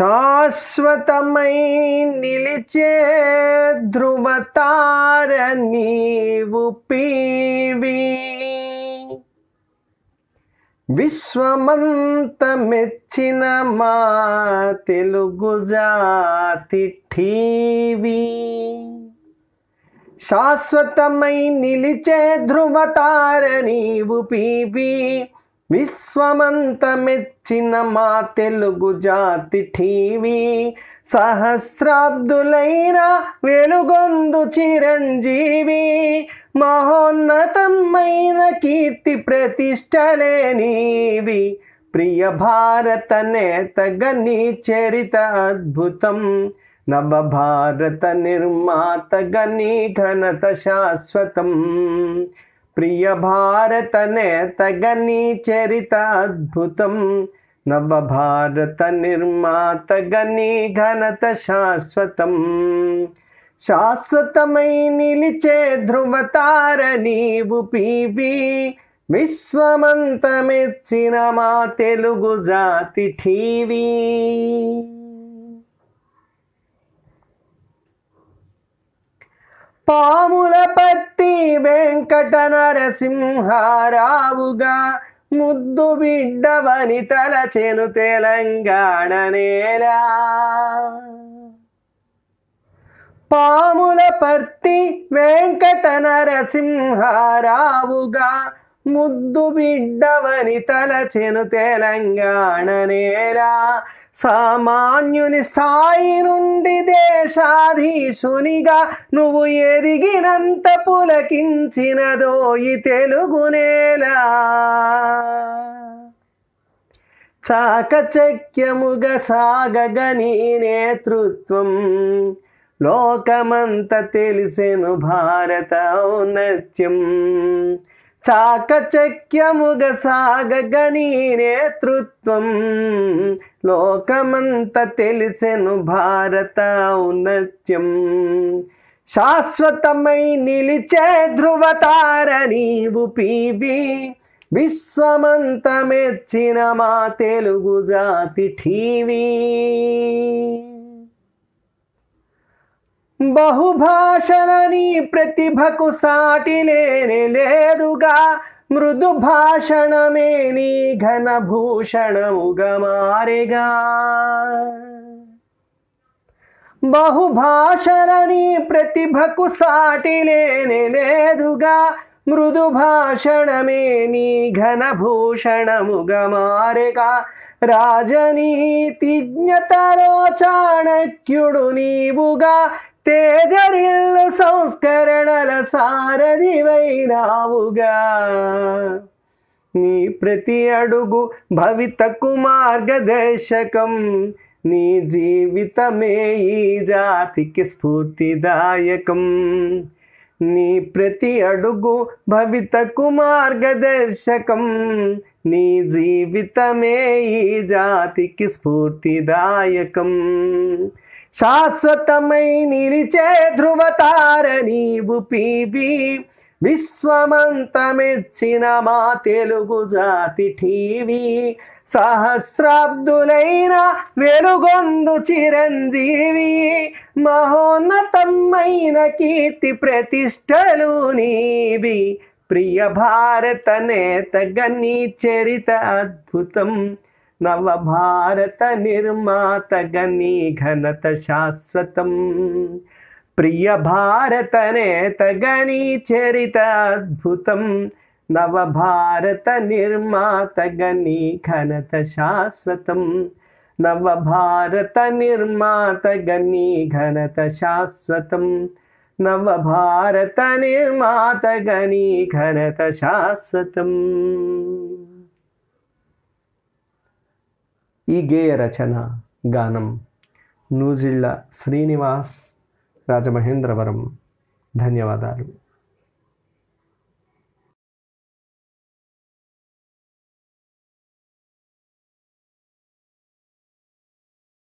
శాశ్వతమై నిలిచే ధ్రువతార నీవు పీవి విశ్వమంత మెచ్చిన మా తెలుగు జాతి ఠీవి శాశ్వతమై నిలిచే ధ్రువతార నీవు పీవీ విశ్వమంత మెచ్చిన మా తెలుగు జాతి టీవీ సహస్రాబ్దులైన వెలుగొందు చిరంజీవి మహోన్నతమైన కీర్తి ప్రతిష్టలేనివి ప్రియ భారత నేత గని చరిత అద్భుతం నవభారత నిర్మాత గని ఘనత శాశ్వతం ప్రియ భారత నేతగ నీ చరిత అద్భుతం నవ భారత నిర్మాత నీ ఘనత శాశ్వతం శాశ్వతమై నిలిచే ధ్రువతార నీవు పీవి విశ్వమంతమిచ్చిన మా తెలుగు జాతి టీవీ పాముల పత్తి వెంకట నరసింహారావుగా ముద్దు బిడ్డ బిడ్డవని చెను తెలంగాణ నేల పాముల పత్తి వెంకట నరసింహారావుగా ముద్దు బిడ్డ బిడ్డవని చెను తెలంగాణ నేలా సామాన్యుని స్థాయి నుండి దేశాధీశునిగా నువ్వు ఎదిగినంత పులకించినదో ఈ తెలుగునేలా చాకచక్యముగా సాగగ నీ నేతృత్వం లోకమంత తెలిసెను భారత ఔన్నత్యం చాకచక్యముగ సాగగ నీ నేతృత్వం లోకమంత తెలిసెను భారత ఔన్నత్యం శాశ్వతమై నిలిచే ధృవతార నీవు పీవి విశ్వమంత మెచ్చిన మా తెలుగు జాతి టీవీ బహుభాషలని ప్రతిభకు సాటి లేనే లేదుగా మృదుభాషణమే నీ ఘనభూషణముగమారెగా బహుభాషలని ప్రతిభకు సాటి లేని లేదుగా మృదు భాషణమే నీ ఘనభూషణముగమారెగా రాజనీతిజ్ఞతలో చాణక్యుడు నీవుగా తేజరిల్లు సంస్కరణల సారథివైనావుగా నీ ప్రతి అడుగు భవితకు మార్గదర్శకం నీ జీవితమే ఈ జాతికి స్ఫూర్తిదాయకం నీ ప్రతి అడుగు భవితకు మార్గదర్శకం నీ జీవితమే ఈ జాతికి స్ఫూర్తిదాయకం శాశ్వతమై నిలిచే ధ్రువతార నీవు పీవి విశ్వమంతమిచ్చిన మా తెలుగు జాతి టీవీ సహస్రాబ్దులైన వెలుగొందు చిరంజీవి మహోన్నతమైన కీర్తి ప్రతిష్టలు నీవి ప్రియ భారత నేత గన్ని చరిత అద్భుతం నవభారత నిర్మాతగ నీ ఘనత శాశ్వతం ప్రియ భారత నేతగ నీ చరిత అద్భుతం నవభారత నిర్మాతగ నీ ఘనత శాశ్వతం నవభారత నిర్మాతగ నీ ఘనత శాశ్వతం నవభారత నిర్మాతగ నీ ఘనత శాశ్వతం ఈ గేయ రచన గానం నూజిళ్ళ శ్రీనివాస్ రాజమహేంద్రవరం ధన్యవాదాలు